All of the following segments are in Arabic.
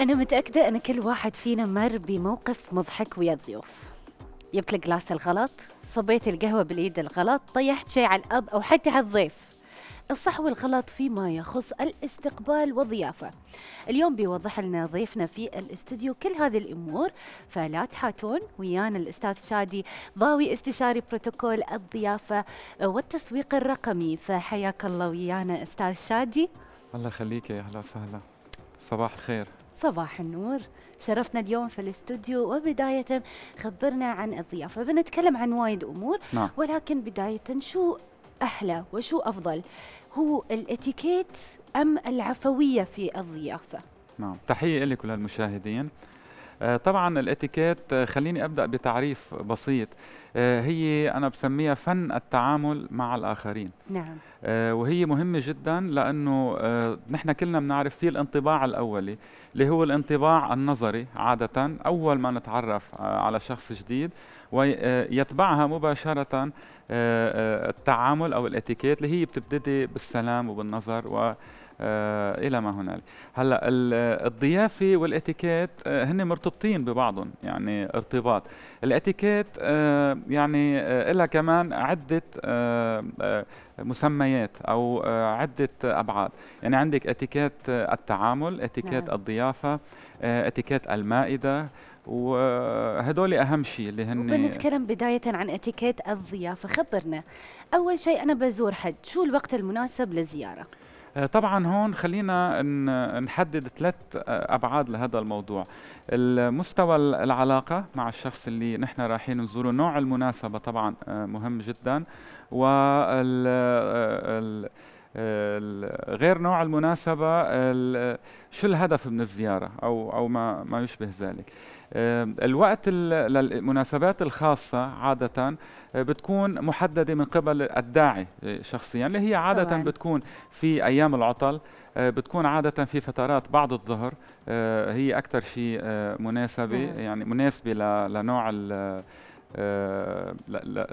أنا متأكدة أن كل واحد فينا مر بموقف مضحك ويا الضيوف جبت الجلاس الغلط صبيت القهوة باليد الغلط طيحت شيء على الأرض أو حتى على الضيف الصح والغلط فيما يخص الاستقبال والضيافة اليوم بيوضح لنا ضيفنا في الاستوديو كل هذه الأمور فلا تحاتون ويانا الأستاذ شادي ضاوي استشاري بروتوكول الضيافة والتسويق الرقمي فحياك الله ويانا أستاذ شادي الله يخليك يا أهلا وسهلا صباح الخير صباح النور شرفنا اليوم في الاستوديو وبداية خبرنا عن الضيافة بنتكلم عن وايد أمور نعم. ولكن بداية شو أحلى وشو أفضل هو الاتيكيت أم العفوية في الضيافة نعم تحية لكل المشاهدين آه، طبعا الاتيكيت آه، خليني ابدا بتعريف بسيط آه، هي انا بسميها فن التعامل مع الاخرين نعم وهي مهمه جدا لانه نحن كلنا بنعرف في الانطباع الاولي اللي هو الانطباع النظري عاده اول ما نتعرف على شخص جديد ويتبعها مباشره التعامل او الاتيكيت اللي هي بتبتدي بالسلام وبالنظر و آه، الى ما هنالك هلا الضيافه والاتيكيت آه، هن مرتبطين ببعضهم يعني ارتباط الاتيكيت آه، يعني لها كمان عده مسميات او عده ابعاد يعني عندك اتيكيت التعامل اتيكيت نعم. الضيافه اتيكيت المائده وهدول اهم شيء اللي هن بنتكلم بدايه عن اتيكيت الضيافه خبرنا اول شيء انا بزور حد شو الوقت المناسب للزياره آه، طبعا هون خلينا نحدد ثلاث آه، ابعاد لهذا الموضوع المستوى العلاقه مع الشخص اللي نحن رايحين نزوره نوع المناسبه طبعا آه، مهم جدا و غير نوع المناسبه شو الهدف من الزياره او او ما ما يشبه ذلك الوقت للمناسبات الخاصة عادة آه، بتكون محددة من قبل الداعي آه، شخصيا اللي هي عادة طبعاً. بتكون في أيام العطل آه، بتكون عادة في فترات بعد الظهر هي أكثر شيء مناسبة يعني مناسبة لنوع آه،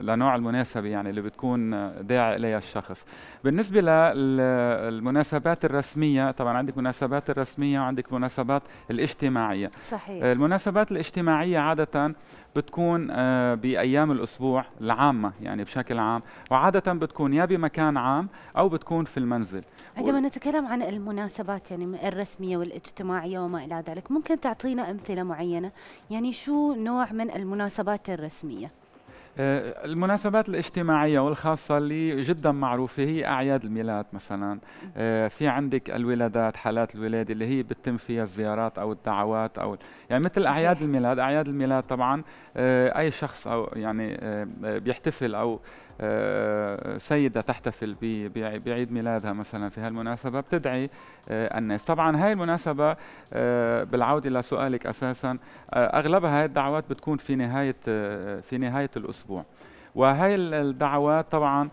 لنوع المناسبة يعني اللي بتكون داعي إليها الشخص بالنسبة للمناسبات الرسمية طبعا عندك مناسبات الرسمية وعندك مناسبات الاجتماعية صحيح. المناسبات الاجتماعية عادة بتكون آه، بايام الاسبوع العامه يعني بشكل عام وعاده بتكون يا بمكان عام او بتكون في المنزل عندما نتكلم عن المناسبات يعني الرسميه والاجتماعيه وما الى ذلك ممكن تعطينا امثله معينه يعني شو نوع من المناسبات الرسميه آه، المناسبات الاجتماعية والخاصة اللي جدا معروفة هي أعياد الميلاد مثلا آه، في عندك الولادات حالات الولادة اللي هي بتتم فيها الزيارات أو الدعوات أو يعني مثل أعياد الميلاد أعياد الميلاد طبعا آه، أي شخص أو يعني بيحتفل أو آه، سيدة تحتفل بعيد ميلادها مثلا في هالمناسبة بتدعي آه، الناس طبعا هاي المناسبة آه، بالعودة لسؤالك أساسا أغلبها هاي الدعوات بتكون في نهاية في نهاية الأسبوع وهي الدعوات طبعا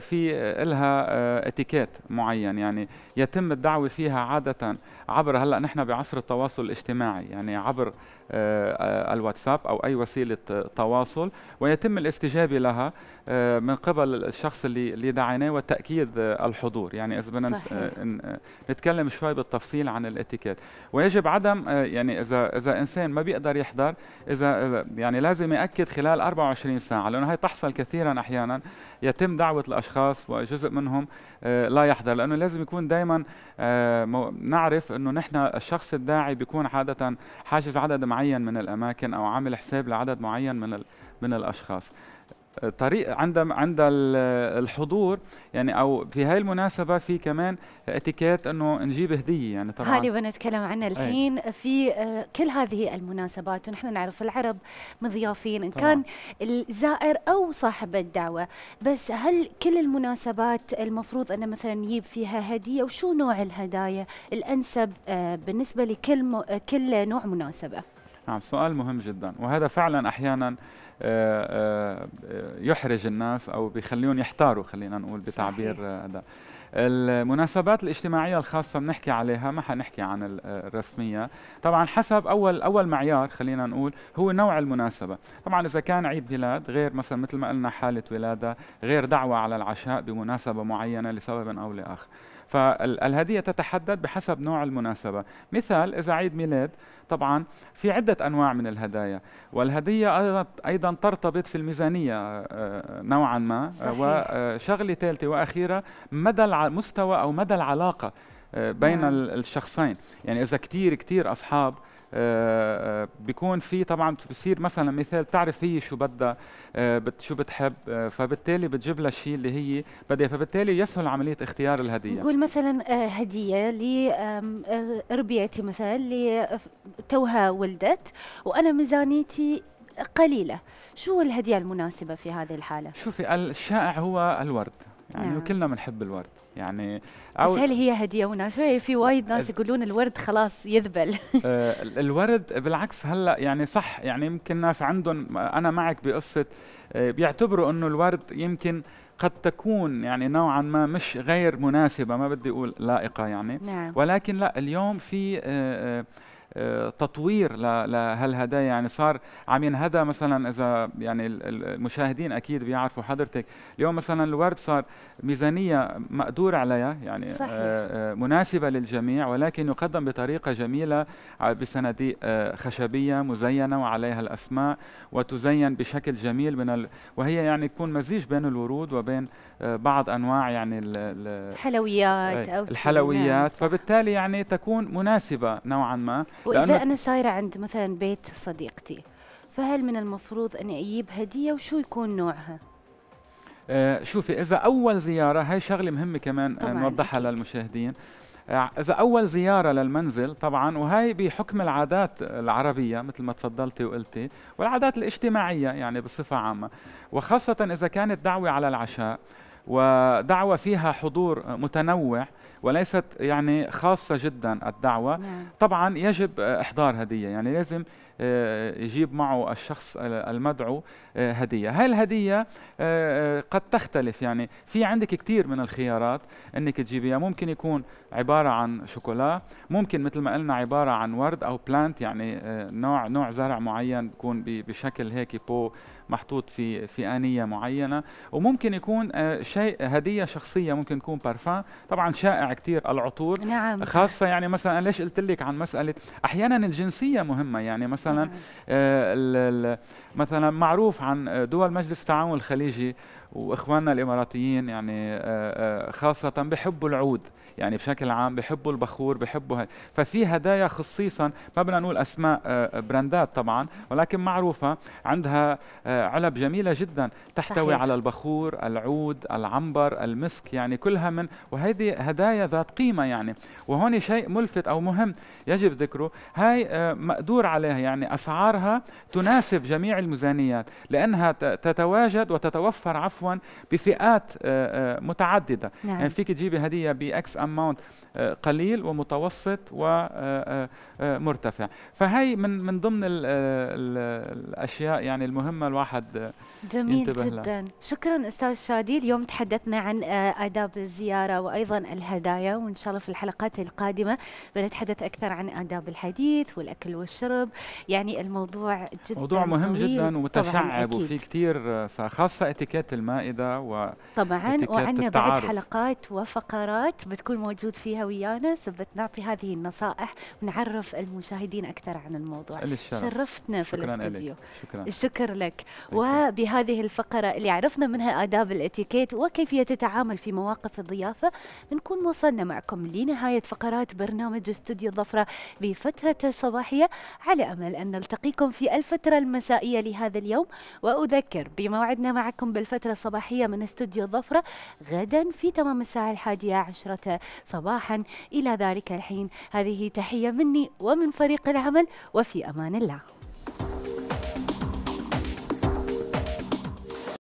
في لها اتيكيت معين يعني يتم الدعوة فيها عادة عبر هلا نحن بعصر التواصل الاجتماعي يعني عبر آه، آه، الواتساب او اي وسيله آه، تواصل ويتم الاستجابه لها من قبل الشخص اللي اللي دعيناه وتاكيد الحضور يعني اذا بدنا نتكلم شوي بالتفصيل عن الاتيكيت ويجب عدم يعني اذا اذا انسان ما بيقدر يحضر اذا يعني لازم ياكد خلال 24 ساعه لانه هي تحصل كثيرا احيانا يتم دعوه الاشخاص وجزء منهم لا يحضر لانه لازم يكون دائما نعرف انه نحن الشخص الداعي بيكون عاده حاجز عدد معين من الاماكن او عامل حساب لعدد معين من من الاشخاص طريق عند عند الحضور يعني او في هاي المناسبه في كمان اتيكيت انه نجيب هديه يعني طبعا هذه بنتكلم عنها إيه. الحين أي. في آه، كل هذه المناسبات ونحن نعرف العرب مضيافين ان كان الزائر او صاحب الدعوه بس هل كل المناسبات المفروض انه مثلا نجيب فيها هديه وشو نوع الهدايا الانسب آه، بالنسبه لكل كل نوع مناسبه نعم سؤال مهم جدا وهذا فعلا احيانا آه، آه، يحرج الناس او بيخليهم يحتاروا خلينا نقول بتعبير هذا المناسبات الاجتماعيه الخاصه بنحكي عليها ما حنحكي عن آه، الرسميه طبعا حسب اول اول معيار خلينا نقول هو نوع المناسبه طبعا اذا كان عيد ميلاد غير مثلا مثل ما قلنا حاله ولاده غير دعوه على العشاء بمناسبه معينه لسبب او لاخر فالهدية تتحدد بحسب نوع المناسبة مثال إذا عيد ميلاد طبعا في عدة أنواع من الهدايا والهدية أيضا ترتبط في الميزانية آه، نوعا ما آه، صحيح. وشغلة ثالثة وأخيرة مدى المستوى أو مدى العلاقة آه، بين نعم. الشخصين يعني إذا كتير كتير أصحاب آه، آه، بيكون في طبعا بتصير مثلا مثال بتعرف هي شو بدها آه، شو بتحب فبالتالي بتجيب لها الشيء اللي هي بدها فبالتالي يسهل عمليه اختيار الهديه نقول مثلا هديه لربيتي مثلا اللي توها ولدت وانا ميزانيتي قليله شو الهديه المناسبه في هذه الحاله شوفي الشائع هو الورد يعني نعم. كلنا بنحب الورد يعني أو بس هل هي هديه وناس في وايد ناس يقولون الورد خلاص يذبل آه الورد بالعكس هلا يعني صح يعني يمكن ناس عندهم انا معك بقصه آه بيعتبروا انه الورد يمكن قد تكون يعني نوعا ما مش غير مناسبه ما بدي اقول لائقه يعني نعم. ولكن لا اليوم في آه, آه، تطوير لهالهدايا يعني صار عم ينهدى مثلا اذا يعني المشاهدين اكيد بيعرفوا حضرتك اليوم مثلا الورد صار ميزانيه مقدور عليها يعني آه، صحيح. آه، مناسبه للجميع ولكن يقدم بطريقه جميله بصناديق آه، خشبيه مزينه وعليها الاسماء وتزين بشكل جميل من ال... وهي يعني يكون مزيج بين الورود وبين بعض انواع يعني ال... إيه، نعم، الحلويات او الحلويات فبالتالي يعني تكون مناسبه نوعا ما واذا انا سايره عند مثلا بيت صديقتي فهل من المفروض اني اجيب هديه وشو يكون نوعها؟ آه شوفي اذا اول زياره هي شغله مهمه كمان آه نوضحها للمشاهدين آه، اذا اول زياره للمنزل طبعا وهي بحكم العادات العربيه مثل ما تفضلتي وقلتي والعادات الاجتماعيه يعني بصفه عامه وخاصه اذا كانت دعوه على العشاء ودعوه فيها حضور متنوع وليست يعني خاصة جدا الدعوة نعم. طبعا يجب آه، إحضار هدية يعني لازم آه، يجيب معه الشخص المدعو آه، هدية هاي الهدية قد تختلف يعني في عندك كثير من الخيارات انك تجيبيها ممكن يكون عبارة عن شوكولا ممكن مثل ما قلنا عبارة عن ورد او بلانت يعني نوع نوع زرع معين بيكون بشكل هيك بو محطوط في في آنية معينة وممكن يكون شيء هدية شخصية ممكن يكون بارفان طبعا شائع كثير العطور نعم. خاصه يعني مثلا ليش قلت لك عن مساله احيانا الجنسيه مهمه يعني مثلا نعم. آه الـ مثلا معروف عن دول مجلس التعاون الخليجي واخواننا الاماراتيين يعني آه، آه، خاصه بحبوا العود يعني بشكل عام بحبوا البخور بحبوا ففي هدايا خصيصا ما بدنا نقول اسماء آه، براندات طبعا ولكن معروفه عندها علب جميله جدا تحتوي صحيح. على البخور العود العنبر المسك يعني كلها من وهذه هدايا قضايا ذات قيمة يعني وهون شيء ملفت أو مهم يجب ذكره هاي آه، مقدور عليها يعني أسعارها تناسب جميع الميزانيات لأنها تتواجد وتتوفر عفوا بفئات آه، آه، متعددة نعم. يعني فيك تجيبي هدية بأكس أماونت قليل ومتوسط ومرتفع فهي من من ضمن الـ الـ الأشياء يعني المهمة الواحد جميل ينتبه جدا لها. شكرا أستاذ شادي اليوم تحدثنا عن آداب الزيارة وأيضا الهدايا البداية وإن شاء الله في الحلقات القادمة بنتحدث أكثر عن آداب الحديث والأكل والشرب يعني الموضوع جدا موضوع مهم جدا ومتشعب وفي كثير فخاصة اتيكيت المائدة و طبعا وعندنا بعد حلقات وفقرات بتكون موجود فيها ويانا بنعطي هذه النصائح ونعرف المشاهدين أكثر عن الموضوع شرفتنا في الاستديو شكرا الشكر لك وبهذه الفقرة اللي عرفنا منها آداب الاتيكيت وكيفية التعامل في مواقف الضيافة بنكون وصلنا وصلنا معكم لنهاية فقرات برنامج استوديو الظفرة بفترة صباحية على أمل أن نلتقيكم في الفترة المسائية لهذا اليوم وأذكر بموعدنا معكم بالفترة الصباحية من استوديو الظفرة غدا في تمام الساعة الحادية عشرة صباحا إلى ذلك الحين هذه تحية مني ومن فريق العمل وفي أمان الله